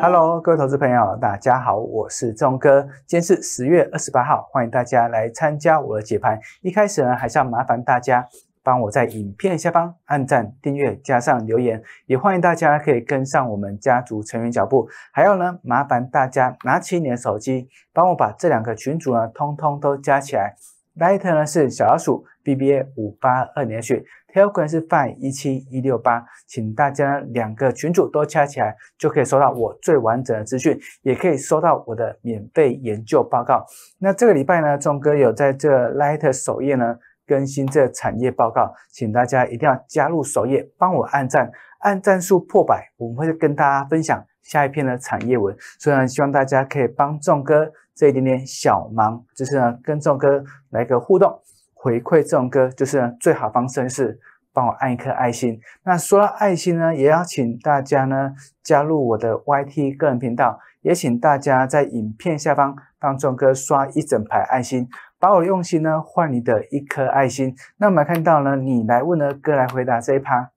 Hello，各位投资朋友，大家好，我是钟哥，今天是十月二十八号，欢迎大家来参加我的解盘。一开始呢，还是要麻烦大家帮我在影片下方按赞、订阅、加上留言，也欢迎大家可以跟上我们家族成员脚步。还有呢，麻烦大家拿起你的手机，帮我把这两个群组呢，通通都加起来。来一个呢，是小老鼠 B B A 五八二连续。Telegram 是 five 一七一六八，请大家两个群主都加起来，就可以收到我最完整的资讯，也可以收到我的免费研究报告。那这个礼拜呢，仲哥有在这 Light 首页呢更新这产业报告，请大家一定要加入首页，帮我按赞，按赞数破百，我们会跟大家分享下一篇的产业文。所以呢，希望大家可以帮仲哥这一点点小忙，就是呢跟仲哥来个互动。回馈这种歌，就是最好方式是帮我按一颗爱心。那说到爱心呢，也要请大家呢加入我的 YT 个人频道，也请大家在影片下方帮众哥刷一整排爱心，把我用心呢换你的一颗爱心。那我们看到呢，你来问呢，哥来回答这一趴，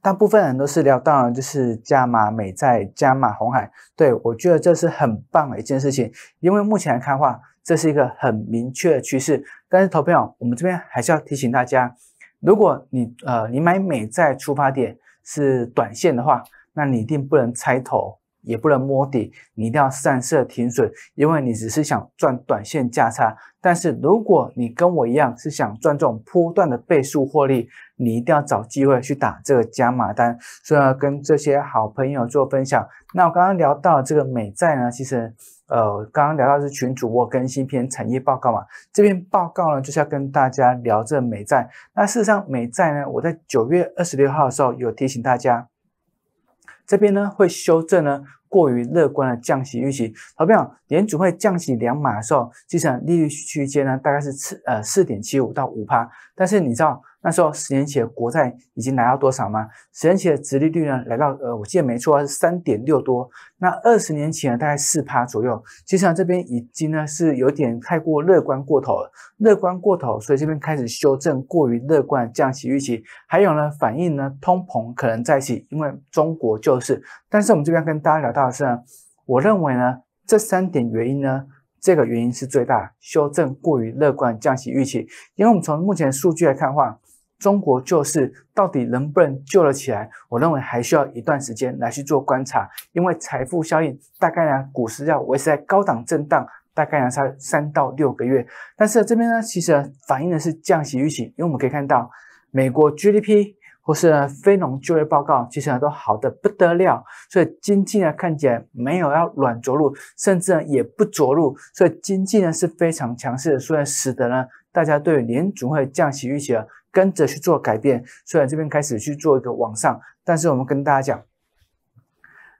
大部分人都是聊到了就是加码美债、加码红海。对我觉得这是很棒的一件事情，因为目前来看的话，这是一个很明确的趋势。但是，投票，我们这边还是要提醒大家，如果你呃，你买美债出发点是短线的话，那你一定不能猜头，也不能摸底，你一定要三设停损，因为你只是想赚短线价差。但是如果你跟我一样是想赚这种波段的倍数获利，你一定要找机会去打这个加码单。所以要跟这些好朋友做分享。那我刚刚聊到这个美债呢，其实，呃，刚刚聊到是群主我更新一篇产业报告嘛，这篇报告呢就是要跟大家聊这美债。那事实上，美债呢，我在九月二十六号的时候有提醒大家。这边呢会修正呢过于乐观的降息预期。投票友，联储会降息两码的时候，其实利率区间呢大概是四呃四点七五到五趴，但是你知道。那时候十年前国债已经来到多少吗？十年前的殖利率呢？来到呃，我记得没错是三点六多。那二十年前大概四趴左右。实呢，这边已经呢是有点太过乐观过头，乐观过头，所以这边开始修正过于乐观降息预期。还有呢，反映呢通膨可能在起，因为中国就是。但是我们这边跟大家聊到的是呢，我认为呢这三点原因呢，这个原因是最大，修正过于乐观降息预期，因为我们从目前数据来看的话。中国救市到底能不能救了起来？我认为还需要一段时间来去做观察，因为财富效应大概呢，股市要维持在高档震荡，大概呢差三到六个月。但是这边呢，其实反映的是降息预期，因为我们可以看到美国 GDP 或是非农就业报告，其实都好的不得了，所以经济呢看起来没有要软着陆，甚至也不着陆，所以经济呢是非常强势的，所以使得呢大家对联储会降息预期啊。跟着去做改变，虽然这边开始去做一个网上，但是我们跟大家讲，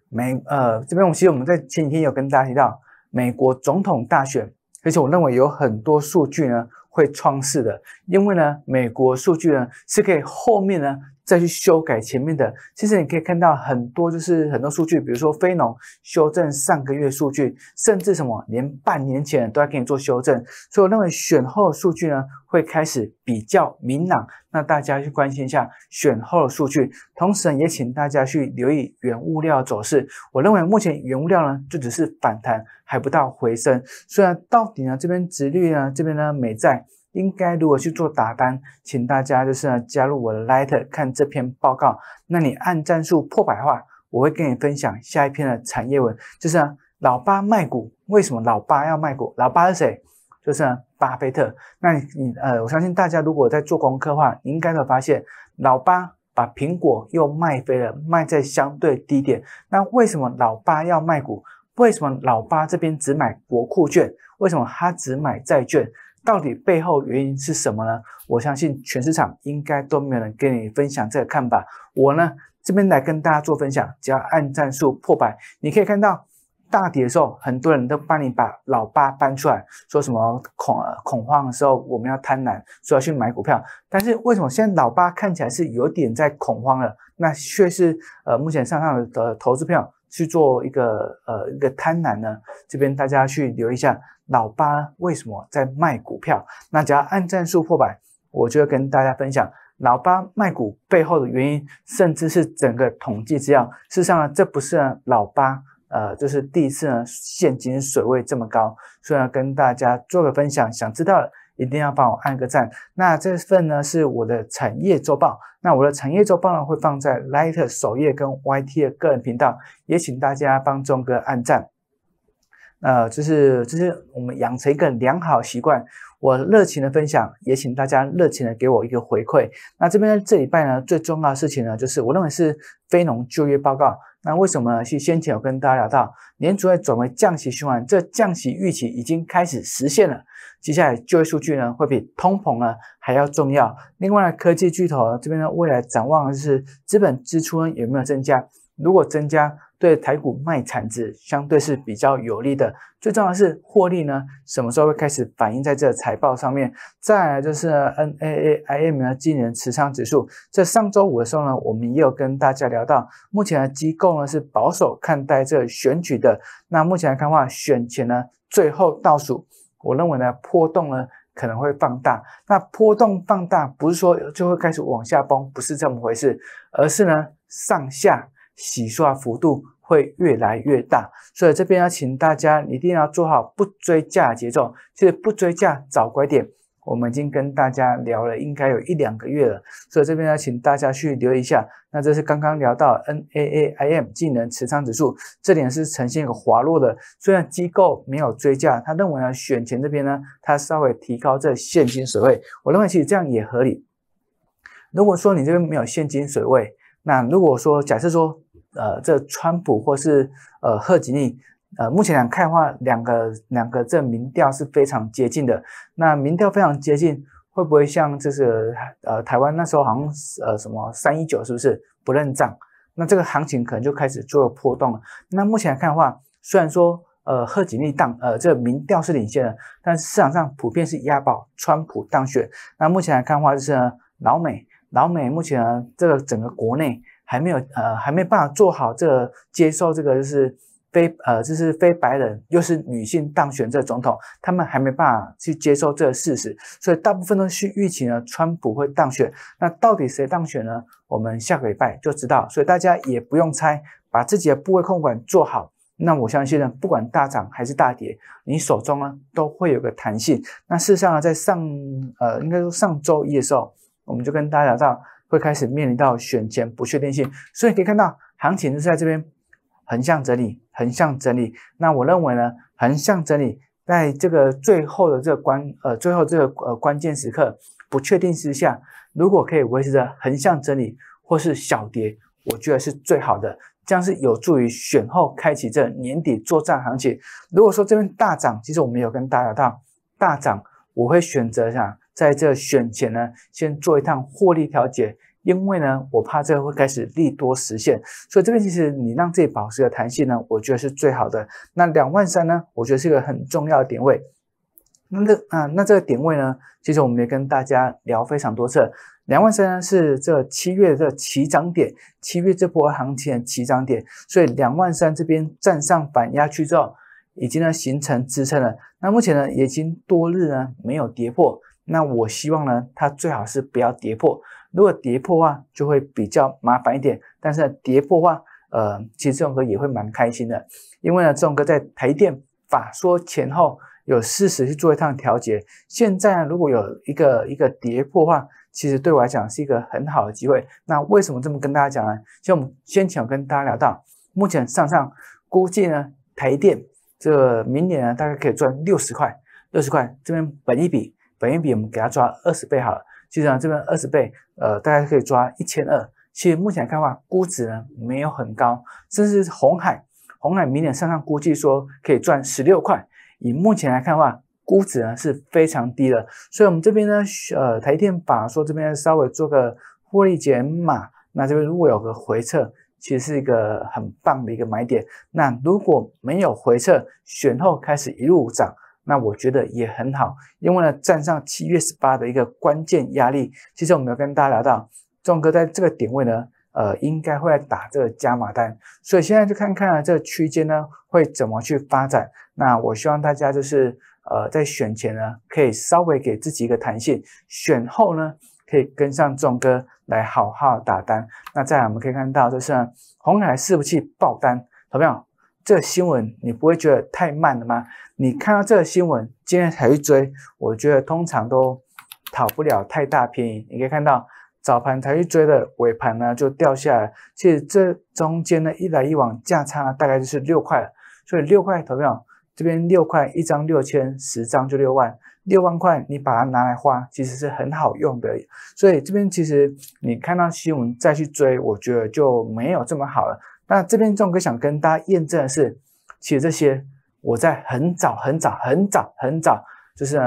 美呃这边，其实我们在前几天有跟大家提到美国总统大选，而且我认为有很多数据呢会创世的，因为呢美国数据呢是可以后面呢。再去修改前面的，其实你可以看到很多，就是很多数据，比如说非农修正上个月数据，甚至什么连半年前都要给你做修正。所以我认为选后数据呢，会开始比较明朗，那大家去关心一下选后的数据。同时也请大家去留意原物料走势。我认为目前原物料呢，就只是反弹，还不到回升。虽然到底呢，这边值率呢，这边呢美债。应该如何去做打单？请大家就是呢加入我的 Light 看这篇报告。那你按战术破百话，我会跟你分享下一篇的产业文，就是老八卖股，为什么老八要卖股？老八是谁？就是巴菲特。那你呃，我相信大家如果在做功课的话，应该会发现老八把苹果又卖飞了，卖在相对低点。那为什么老八要卖股？为什么老八这边只买国库券？为什么他只买债券？到底背后原因是什么呢？我相信全市场应该都没有人跟你分享这个看法。我呢这边来跟大家做分享，只要按战术破百。你可以看到大跌的时候，很多人都帮你把老八搬出来说什么恐恐慌的时候，我们要贪婪，说要去买股票。但是为什么现在老八看起来是有点在恐慌了？那却是呃目前上上的投资票去做一个呃一个贪婪呢？这边大家去留意一下。老八为什么在卖股票？那只要按战术破百，我就会跟大家分享老八卖股背后的原因，甚至是整个统计资料。事实上呢，这不是老八，呃，就是第一次呢，现金水位这么高。所以要跟大家做个分享，想知道的一定要帮我按个赞。那这份呢是我的产业周报，那我的产业周报呢会放在 l Lighter 首页跟 YT 的个人频道，也请大家帮钟哥按赞。呃，就是就是我们养成一个良好习惯，我热情的分享，也请大家热情的给我一个回馈。那这边这礼拜呢，最重要的事情呢，就是我认为是非农就业报告。那为什么？是先前有跟大家聊到，年主会转为降息循环，这降息预期已经开始实现了。接下来就业数据呢，会比通膨呢还要重要。另外，呢，科技巨头这边呢，未来展望是资本支出呢有没有增加？如果增加。对台股卖产值相对是比较有利的，最重要的是获利呢什么时候会开始反映在这财报上面？再就是 NAAIM 呢，今年持仓指数，在上周五的时候呢，我们也有跟大家聊到，目前的机构呢是保守看待这个选举的。那目前来看的话，选前呢最后倒数，我认为呢波动呢可能会放大。那波动放大不是说就会开始往下崩，不是这么回事，而是呢上下。洗刷幅度会越来越大，所以这边要请大家一定要做好不追价节奏，就是不追价找拐点。我们已经跟大家聊了，应该有一两个月了，所以这边要请大家去留意一下。那这是刚刚聊到 N A A I M 技能持仓指数，这点是呈现一个滑落的。虽然机构没有追价，他认为呢选前这边呢，他稍微提高这现金水位，我认为其实这样也合理。如果说你这边没有现金水位，那如果说假设说，呃，这川普或是呃贺锦丽，呃，目前来看的话，两个两个这民调是非常接近的。那民调非常接近，会不会像就是呃台湾那时候好像呃什么三一九是不是不认账？那这个行情可能就开始做波动了。那目前来看的话，虽然说呃贺锦丽当呃这民调是领先的，但市场上普遍是押宝川普当选。那目前来看的话，就是老美。老美目前这个整个国内还没有呃，还没办法做好这个接受这个就是非呃就是非白人又是女性当选这个总统，他们还没办法去接受这个事实，所以大部分都是预期呢，川普会当选。那到底谁当选呢？我们下个礼拜就知道。所以大家也不用猜，把自己的部位控管做好。那我相信呢，不管大涨还是大跌，你手中呢都会有个弹性。那事实上，在上呃应该说上周一的时候。我们就跟大家讲，会开始面临到选前不确定性，所以可以看到行情是在这边横向整理，横向整理。那我认为呢，横向整理在这个最后的这关，呃，最后这个呃关键时刻，不确定之下，如果可以维持着横向整理或是小跌，我觉得是最好的，样是有助于选后开启这年底作战行情。如果说这边大涨，其实我们有跟大家讲，大涨我会选择下。在这选前呢，先做一趟获利调节，因为呢，我怕这会开始利多实现，所以这边其实你让自己保持的弹性呢，我觉得是最好的。那两万三呢，我觉得是一个很重要的点位。那那啊，那这个点位呢，其实我们也跟大家聊非常多次。两万三呢，是这七月的起涨点，七月这波行情的起涨点，所以两万三这边站上反压区之后，已经呢形成支撑了。那目前呢，已经多日呢没有跌破。那我希望呢，它最好是不要跌破。如果跌破的话，就会比较麻烦一点。但是跌破话，呃，其实这种歌也会蛮开心的，因为呢，这种歌在台电法说前后有适时去做一趟调节。现在如果有一个一个跌破话，其实对我来讲是一个很好的机会。那为什么这么跟大家讲呢？像我们先前跟大家聊到，目前上上估计呢，台电这明年呢大概可以赚六十块，六十块这边本一笔。本源比我们给它抓二十倍好了，基本上这边二十倍，呃，大概可以抓一千二。其实目前看的话，估值呢没有很高，甚至是红海，红海明年上上估计说可以赚十六块。以目前来看的话，估值呢是非常低的，所以，我们这边呢，呃，台电法说这边稍微做个获利减码，那这边如果有个回撤，其实是一个很棒的一个买点。那如果没有回撤，选后开始一路涨。那我觉得也很好，因为呢，站上七月十八的一个关键压力。其实我们有跟大家聊到，众哥在这个点位呢，呃，应该会来打这个加码单。所以现在就看看这个区间呢，会怎么去发展。那我希望大家就是，呃，在选前呢，可以稍微给自己一个弹性；选后呢，可以跟上众哥来好好打单。那再来我们可以看到，就是红海四不气爆单，怎么样？这新闻你不会觉得太慢了吗？你看到这个新闻，今天才去追，我觉得通常都讨不了太大便宜。你可以看到早盘才去追的尾盘呢就掉下来。其实这中间呢，一来一往价差大概就是六块了。所以六块投票这边六块一张六千，十张就六万，六万块你把它拿来花，其实是很好用的。所以这边其实你看到新闻再去追，我觉得就没有这么好了。那这边壮哥想跟大家验证的是，其实这些我在很早很早很早很早，就是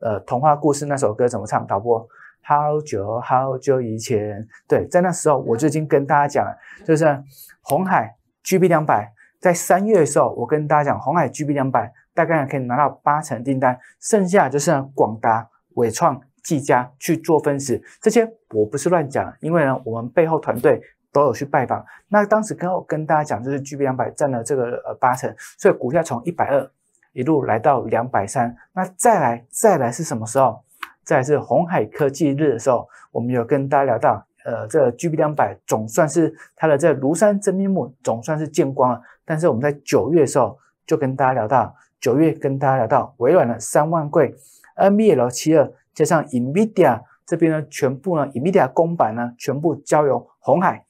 呃童话故事那首歌怎么唱？导播，好久好久以前。对，在那时候我就已经跟大家讲，了，就是红海 GB 两百，在三月的时候，我跟大家讲红海 GB 两百大概可以拿到八成订单，剩下就是广达、伟创、技嘉去做分时。这些我不是乱讲，因为呢，我们背后团队。都有去拜访。那当时跟跟大家讲，就是 G B 两百占了这个呃八成，所以股价从一百二一路来到两百三。那再来再来是什么时候？再来是红海科技日的时候，我们有跟大家聊到，呃，这 G B 两百总算是它的这庐山真面目总算是见光了。但是我们在九月的时候就跟大家聊到，九月跟大家聊到微软的三万柜 M E L 七二，加上 NVIDIA 这边呢，全部呢 NVIDIA 公版呢全部交由红海。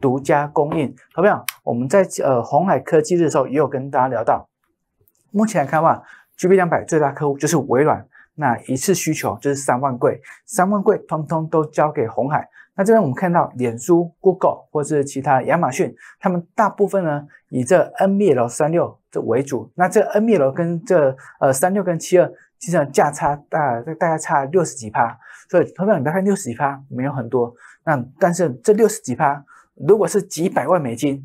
独家供应，好不好？我们在呃红海科技日的时候，也有跟大家聊到，目前来看的话 g B 两百最大客户就是微软，那一次需求就是三万柜，三万柜通通都交给红海。那这边我们看到脸书、Google 或是其他亚马逊，他们大部分呢以这 N B L 三六这为主。那这 N B L 跟这呃三六跟七二，实际上价差大，这大概差六十几趴。所以同样你不要看六十几趴没有很多，那但是这六十几趴。如果是几百万美金，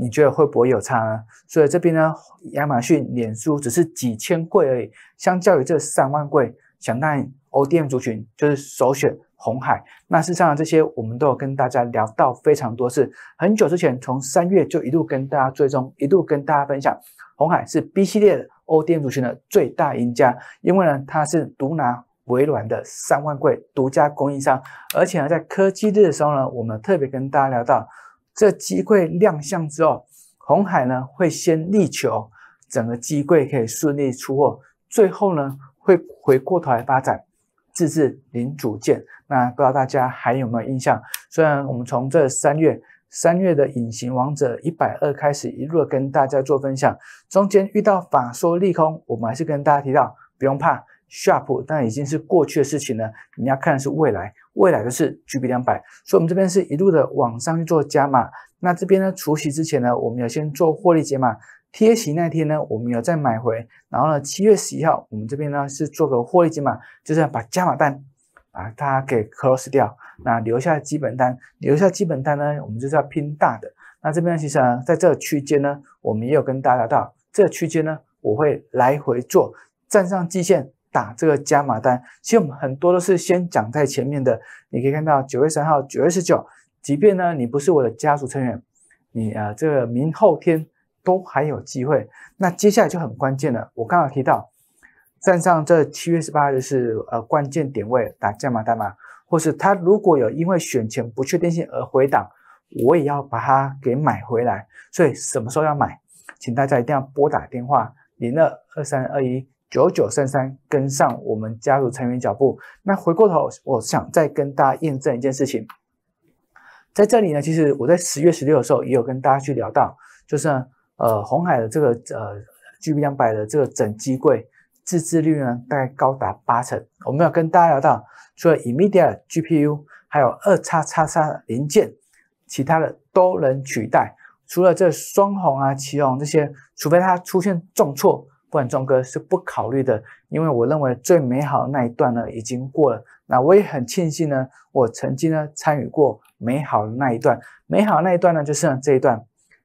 你觉得会不会有差呢？所以这边呢，亚马逊、脸书只是几千柜而已，相较于这三万柜，想当 d 店族群就是首选红海。那事实上，这些我们都有跟大家聊到非常多次，很久之前从三月就一路跟大家追踪，一路跟大家分享，红海是 B 系列 d 店族群的最大赢家，因为呢，它是独拿微软的三万柜独家供应商，而且呢，在科技日的时候呢，我们特别跟大家聊到这机柜亮相之后，红海呢会先力求整个机柜可以顺利出货，最后呢会回过头来发展自制零组件。那不知道大家还有没有印象？虽然我们从这三月三月的隐形王者一百二开始，一路跟大家做分享，中间遇到法说利空，我们还是跟大家提到，不用怕。Sharp，但已经是过去的事情了。你要看的是未来，未来的是 G B 两百。所以，我们这边是一路的往上去做加码。那这边呢，除夕之前呢，我们要先做获利解码。贴息那天呢，我们要再买回。然后呢，七月十一号，我们这边呢是做个获利解码，就是要把加码单，把它给 close 掉。那留下基本单，留下基本单呢，我们就是要拼大的。那这边其实在这个区间呢，我们也有跟大家到这个区间呢，我会来回做站上季线打这个加码单，其实我们很多都是先讲在前面的。你可以看到九月三号、九月十九，即便呢你不是我的家族成员，你啊这个明后天都还有机会。那接下来就很关键了，我刚刚提到站上这七月十八日是呃关键点位打加码单嘛，或是他如果有因为选前不确定性而回档，我也要把它给买回来。所以什么时候要买，请大家一定要拨打电话零二二三二一。九九三三跟上我们家族成员脚步。那回过头，我想再跟大家验证一件事情，在这里呢，其实我在十月十六的时候也有跟大家去聊到，就是呃红海的这个呃 G B 两百的这个整机柜自制率呢大概高达八成。我们要跟大家聊到，除了 Immediate G P U 还有二叉叉叉零件，其他的都能取代，除了这双红啊、奇红这些，除非它出现重挫。不管庄哥是不考虑的，因为我认为最美好那一段呢已经过了。那我也很庆幸呢，我曾经呢参与过美好的那一段。美好那一段呢，就是这一段，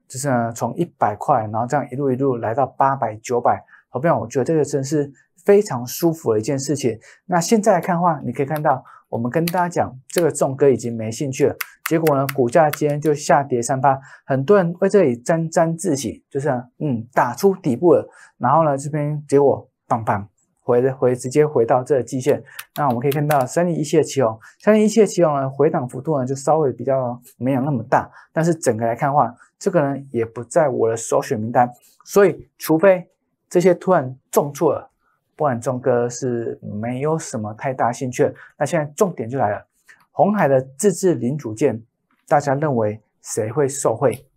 就是从一百块，然后这样一路一路来到八百、九百。好，不我觉得这个真是非常舒服的一件事情。那现在来看的话，你可以看到。我们跟大家讲，这个重哥已经没兴趣了。结果呢，股价今天就下跌三八，很多人为这里沾沾自喜，就是嗯，打出底部了。然后呢，这边结果棒棒，回回直接回到这个季线。那我们可以看到，三零一的起红，三零一的起红呢，回档幅度呢就稍微比较没有那么大。但是整个来看的话，这个呢也不在我的首选名单。所以，除非这些突然重挫了。不然，钟哥是没有什么太大兴趣。那现在重点就来了，红海的自制零组件，大家认为谁会受惠？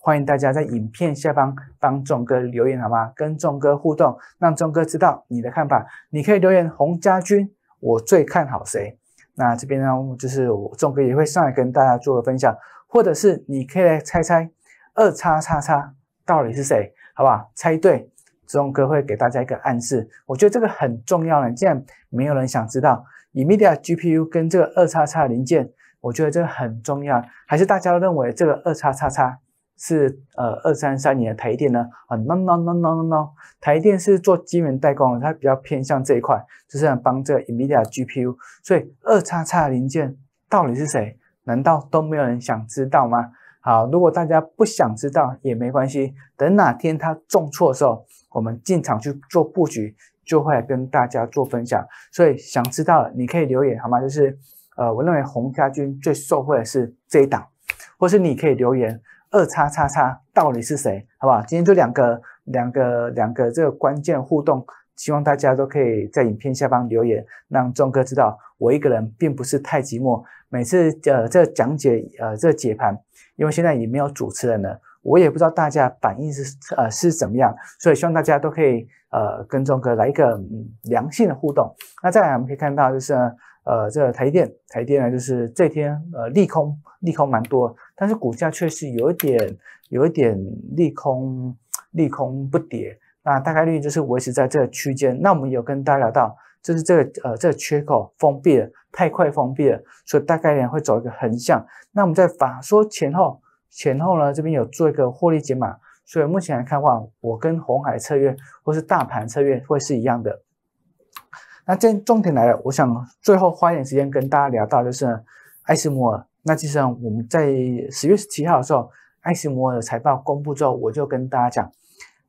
欢迎大家在影片下方帮钟哥留言好吗？跟钟哥互动，让钟哥知道你的看法。你可以留言洪家军，我最看好谁？那这边呢，就是我钟哥也会上来跟大家做个分享，或者是你可以来猜猜二叉叉叉到底是谁，好不好？猜对。钟哥会给大家一个暗示，我觉得这个很重要了。既然没有人想知道，Imedia GPU 跟这个二叉叉零件，我觉得这个很重要。还是大家认为这个二叉叉叉是呃二三三年的台电呢？No No No No No，no，台电是做晶圆代工的，它比较偏向这一块，就是想帮这个 Imedia GPU。所以二叉叉零件到底是谁？难道都没有人想知道吗？好，如果大家不想知道也没关系，等哪天他中错的时候。我们进场去做布局，就会跟大家做分享，所以想知道的，你可以留言好吗？就是，呃，我认为洪家军最受惠的是这一档，或是你可以留言二叉叉叉到底是谁，好不好？今天就两个、两个、两个这个关键互动，希望大家都可以在影片下方留言，让钟哥知道我一个人并不是太寂寞。每次呃，这讲解呃，这解盘，因为现在也没有主持人了，我也不知道大家反应是呃是怎么样，所以希望大家都可以呃跟钟哥来一个良性的互动。那再来我们可以看到就是呢呃这个台电台电呢就是这天呃利空利空蛮多，但是股价确实有一点有一点利空利空不跌，那大概率就是维持在这个区间。那我们有跟大家聊到就是这个呃这个缺口封闭太快封闭了，所以大概率会走一个横向。那我们在法说前后。前后呢，这边有做一个获利减码，所以目前来看的话，我跟红海策略或是大盘策略会是一样的。那这重点来了，我想最后花一点时间跟大家聊到就是艾斯摩尔。那其实我们在十月十七号的时候，艾斯摩尔的财报公布之后，我就跟大家讲，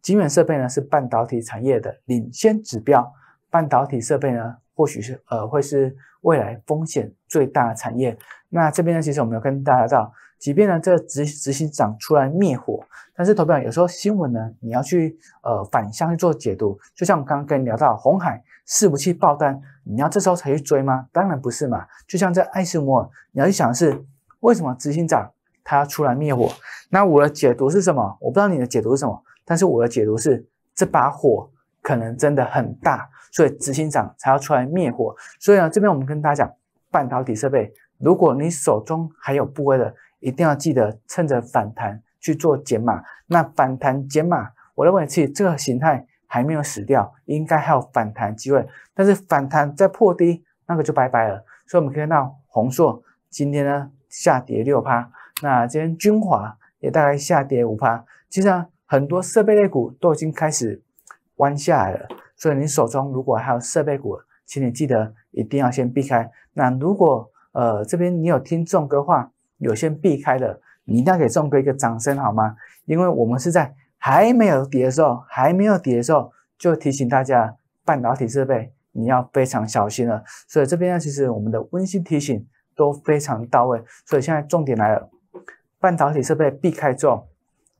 景远设备呢是半导体产业的领先指标，半导体设备呢或许是呃会是未来风险最大的产业。那这边呢，其实我们有跟大家到。即便呢，这执执行长出来灭火，但是投票有时候新闻呢，你要去呃反向去做解读。就像我刚刚跟你聊到红海是武器爆单，你要这时候才去追吗？当然不是嘛。就像这艾斯摩尔，你要去想的是，为什么执行长他要出来灭火？那我的解读是什么？我不知道你的解读是什么，但是我的解读是，这把火可能真的很大，所以执行长才要出来灭火。所以呢，这边我们跟大家讲，半导体设备，如果你手中还有部位的。一定要记得趁着反弹去做减码。那反弹减码，我认为其实这个形态还没有死掉，应该还有反弹机会。但是反弹在破低，那个就拜拜了。所以我们可以看到，红硕今天呢下跌六趴，那今天均华也大概下跌五趴。其实际很多设备类股都已经开始弯下来了。所以你手中如果还有设备股，请你记得一定要先避开。那如果呃这边你有听众的话，有先避开的，你一定要给众哥一个掌声好吗？因为我们是在还没有底的时候，还没有底的时候，就提醒大家半导体设备你要非常小心了。所以这边呢，其实我们的温馨提醒都非常到位。所以现在重点来了，半导体设备避开之后，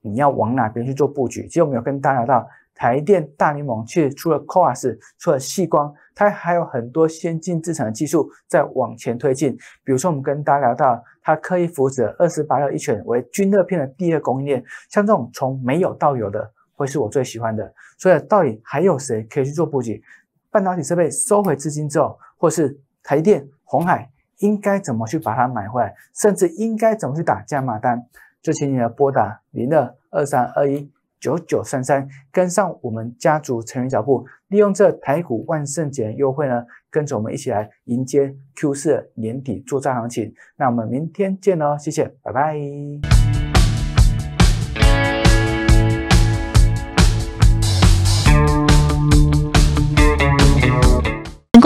你要往哪边去做布局？其实我们有跟大家聊到台电、大联盟，其实除了 c o s 除了细光，它还有很多先进制程技术在往前推进。比如说，我们跟大家聊到。它可以扶持二十八二一拳为君热片的第二供应链，像这种从没有到有的，会是我最喜欢的。所以到底还有谁可以去做布局？半导体设备收回资金之后，或是台电、红海应该怎么去把它买回来？甚至应该怎么去打价码单？就请你要拨打零二二三二一。九九三三，跟上我们家族成员脚步，利用这台股万圣节优惠呢，跟着我们一起来迎接 Q 四年底作战行情。那我们明天见喽，谢谢，拜拜。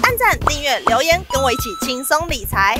按赞、订阅、留言，跟我一起轻松理财。